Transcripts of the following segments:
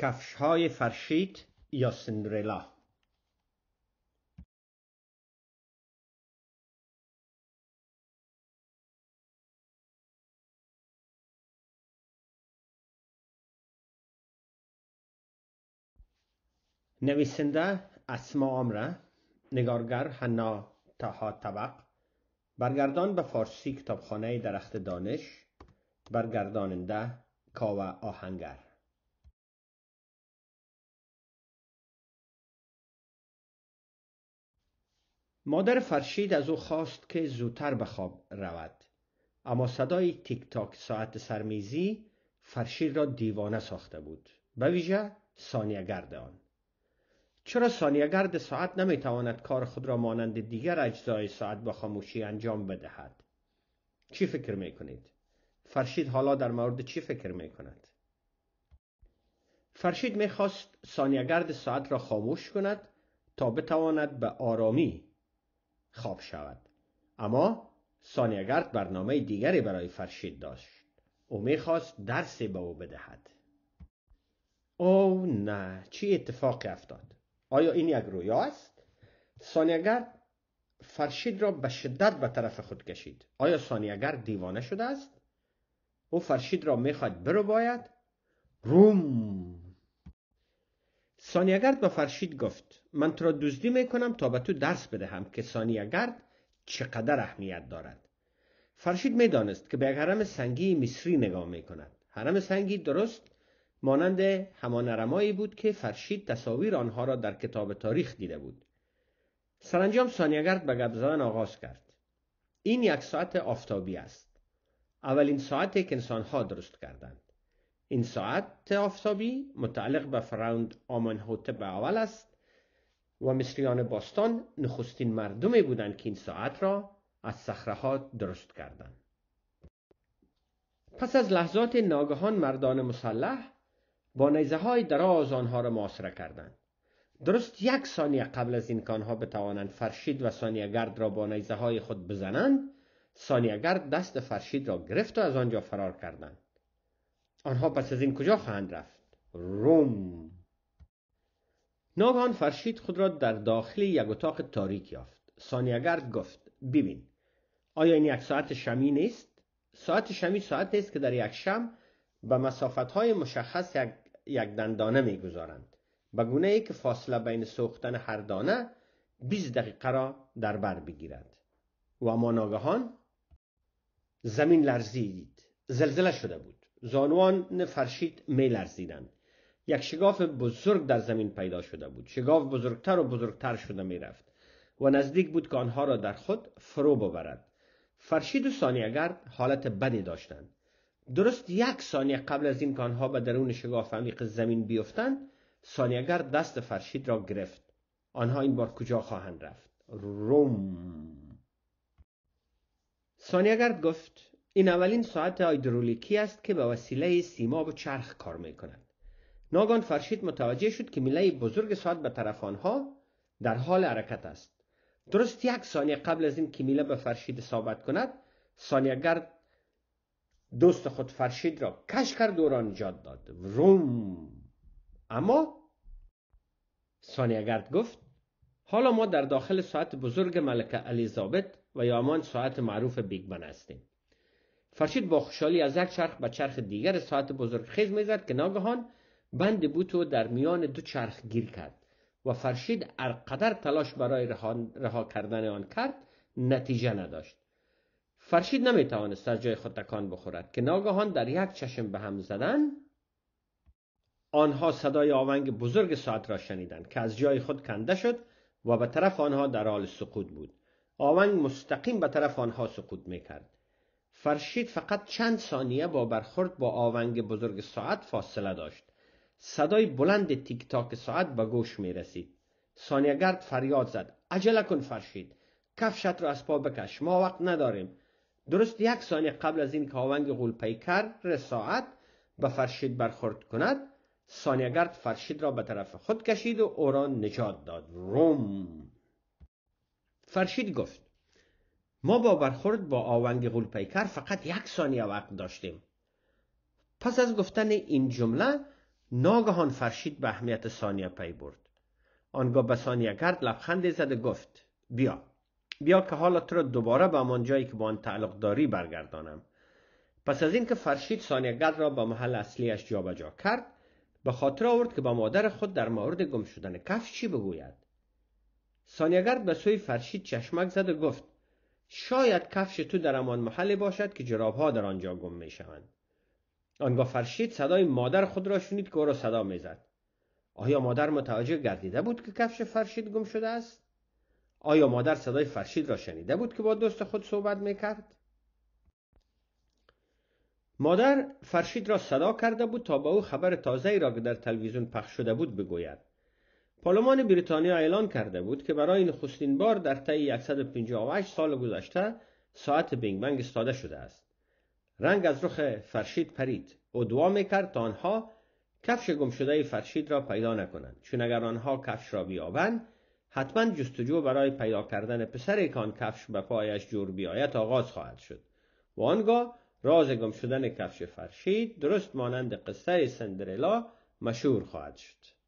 کفش های فرشید یا سندرلا نویسنده اسما آمره نگارگر حنا تاها طبق برگردان به فارسی کتابخانه درخت دانش برگرداننده کاوه آهنگر مادر فرشید از او خواست که زودتر به خواب رود اما صدای تیک تاک ساعت سرمیزی فرشید را دیوانه ساخته بود به ویژه گرد آن چرا سانیهگرد ساعت نمیتواند کار خود را مانند دیگر اجزای ساعت با خاموشی انجام بدهد چی فکر میکنید فرشید حالا در مورد چی فکر میکند فرشید میخواست گرد ساعت را خاموش کند تا بتواند به آرامی خواب شود اما سانیاگرد برنامه دیگری برای فرشید داشت او میخواست درسی به او بدهد او نه چی اتفاقی افتاد آیا این یک رویا است سانیاگرد فرشید را به شدت به طرف خود کشید آیا سانیاگرد دیوانه شده است او فرشید را میخواد برو باید روم سانیاگرد با فرشید گفت من تو را دزدی میکنم تا به تو درس بدهم که سانیاگرد چقدر اهمیت دارد فرشید میدانست که به یک حرم سنگی مصری نگاه میکند حرم سنگی درست مانند همان حرمایی بود که فرشید تصاویر آنها را در کتاب تاریخ دیده بود سرانجام سانیاگرد به گپ زدن آغاز کرد این یک ساعت آفتابی است اولین ساعتی که انسانها درست کردند این ساعت آفتابی متعلق به فراوند به اول است و مصریان باستان نخستین مردمی بودند که این ساعت را از صخره درست کردند پس از لحظات ناگهان مردان مسلح با نیزه های دراز آنها را معاصره کردند درست یک ثانیه قبل از این کانها بتوانند فرشید و ثانیه گرد را با نیزه های خود بزنند ثانیه گرد دست فرشید را گرفت و از آنجا فرار کردند آنها پس از این کجا خواهند رفت روم ناگهان فرشید خود را در داخل یک اتاق تاریک یافت سانیاگرد گفت ببین آیا این یک ساعت شمی نیست ساعت شمی ساعت نیست که در یک شم به مسافت های مشخص یک, دندانه میگذارند به گونه ای که فاصله بین سوختن هر دانه 20 دقیقه را در بر بگیرد و اما ناگهان زمین لرزید زلزله شده بود زانوان فرشید میلرزیدند یک شگاف بزرگ در زمین پیدا شده بود شگاف بزرگتر و بزرگتر شده میرفت و نزدیک بود که آنها را در خود فرو ببرد فرشید و سانیهگرد حالت بدی داشتند درست یک ثانیه قبل از این که آنها به درون شگاف عمیق زمین بیفتند سانیهگرد دست فرشید را گرفت آنها این بار کجا خواهند رفت روم سانیهگرد گفت این اولین ساعت هایدرولیکی است که به وسیله سیما و چرخ کار می کند. ناگان فرشید متوجه شد که میله بزرگ ساعت به طرف آنها در حال حرکت است. درست یک ثانیه قبل از این که میله به فرشید ثابت کند گرد دوست خود فرشید را کش کرد و را نجات داد روم اما گرد گفت حالا ما در داخل ساعت بزرگ ملکه الیزابت و یامان ساعت معروف بیگ هستیم فرشید با خوشحالی از یک چرخ به چرخ دیگر ساعت بزرگ خیز میزد که ناگهان بند بوتو در میان دو چرخ گیر کرد و فرشید ارقدر تلاش برای رها, کردن آن کرد نتیجه نداشت فرشید توانست از جای خود تکان بخورد که ناگهان در یک چشم به هم زدن آنها صدای آونگ بزرگ ساعت را شنیدند که از جای خود کنده شد و به طرف آنها در حال سقوط بود آونگ مستقیم به طرف آنها سقوط میکرد فرشید فقط چند ثانیه با برخورد با آونگ بزرگ ساعت فاصله داشت صدای بلند تیک تاک ساعت به گوش می رسید سانیهگرد فریاد زد عجله کن فرشید کفشت را از پا بکش ما وقت نداریم درست یک ثانیه قبل از این که آونگ غول پیکر ساعت به فرشید برخورد کند ثانیگرد فرشید را به طرف خود کشید و او را نجات داد روم فرشید گفت ما با برخورد با آونگ غولپیکر فقط یک ثانیه وقت داشتیم پس از گفتن این جمله ناگهان فرشید به اهمیت ثانیه پی برد آنگاه به ثانیه گرد لبخند زده گفت بیا بیا که تو را دوباره به همان جایی که با آن تعلق داری برگردانم پس از اینکه فرشید ثانیه گرد را به محل اصلیش جابجا کرد به خاطر آورد که با مادر خود در مورد گم شدن کفش چی بگوید گرد به سوی فرشید چشمک زد و گفت شاید کفش تو در همان محل باشد که ها در آنجا گم می شوند آنگاه فرشید صدای مادر خود را شنید که او را صدا میزد آیا مادر متوجه گردیده بود که کفش فرشید گم شده است آیا مادر صدای فرشید را شنیده بود که با دوست خود صحبت کرد؟ مادر فرشید را صدا کرده بود تا با او خبر ای را که در تلویزیون پخش شده بود بگوید پارلمان بریتانیا اعلان کرده بود که برای نخستین بار در طی 158 سال گذشته ساعت بینگ بنگ استاده شده است رنگ از رخ فرشید پرید و دعا میکرد تا آنها کفش گم شده فرشید را پیدا نکنند چون اگر آنها کفش را بیابند حتما جستجو برای پیدا کردن پسر که کفش به پایش جور بیاید آغاز خواهد شد و آنگاه راز گم شدن کفش فرشید درست مانند قصه سندرلا مشهور خواهد شد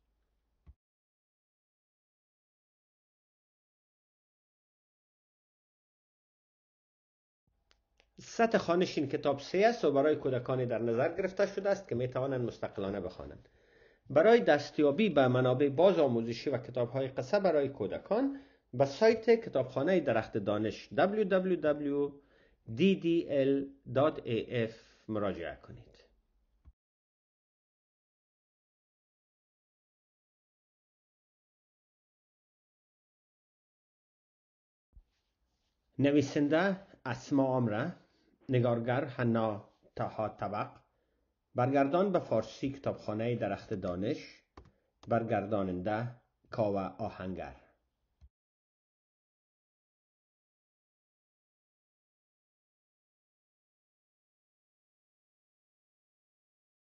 سطح این کتاب سه است و برای کودکانی در نظر گرفته شده است که می توانند مستقلانه بخوانند برای دستیابی به منابع باز آموزشی و های قصه برای کودکان به سایت کتابخانه درخت دانش www.ddl.af مراجعه کنید نویسنده اسما آمره نگارگر حنا تها طبق برگردان به فارسی کتابخانه درخت دانش برگرداننده کاوه آهنگر